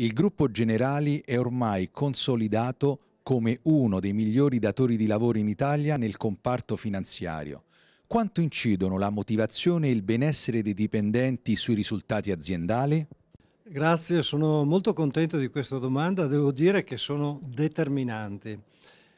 il gruppo Generali è ormai consolidato come uno dei migliori datori di lavoro in Italia nel comparto finanziario. Quanto incidono la motivazione e il benessere dei dipendenti sui risultati aziendali? Grazie, sono molto contento di questa domanda, devo dire che sono determinanti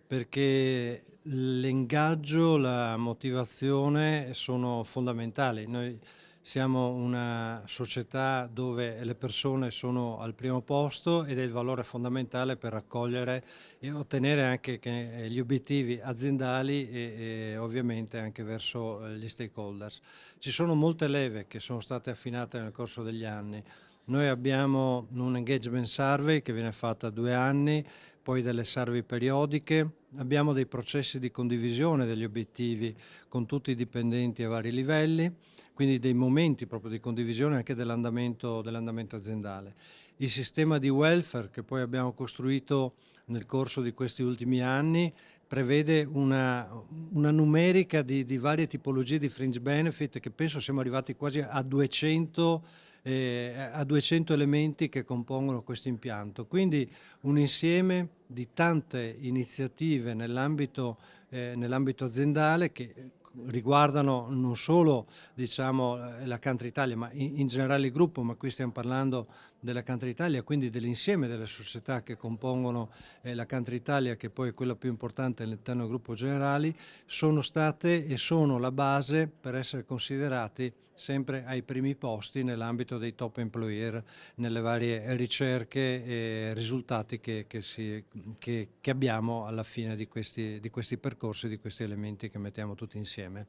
perché l'ingaggio, la motivazione sono fondamentali. Noi siamo una società dove le persone sono al primo posto ed è il valore fondamentale per raccogliere e ottenere anche gli obiettivi aziendali e, e ovviamente anche verso eh, gli stakeholders. Ci sono molte leve che sono state affinate nel corso degli anni. Noi abbiamo un engagement survey che viene fatto a due anni, poi delle survey periodiche, Abbiamo dei processi di condivisione degli obiettivi con tutti i dipendenti a vari livelli, quindi dei momenti proprio di condivisione anche dell'andamento dell aziendale. Il sistema di welfare che poi abbiamo costruito nel corso di questi ultimi anni prevede una, una numerica di, di varie tipologie di fringe benefit che penso siamo arrivati quasi a 200 eh, a 200 elementi che compongono questo impianto. Quindi un insieme di tante iniziative nell'ambito eh, nell aziendale che riguardano non solo diciamo, eh, la Country Italia, ma in, in, generale il gruppo, ma qui stiamo parlando della Country Italia, quindi dell'insieme delle società che compongono eh, la Country Italia, che poi è quella più importante all'interno del gruppo Generali, sono state e sono la base per essere considerati sempre ai primi posti nell'ambito dei top employer, nelle varie ricerche e risultati che, che, si, che, che abbiamo alla fine di questi, di questi percorsi, di questi elementi che mettiamo tutti insieme. Chairman.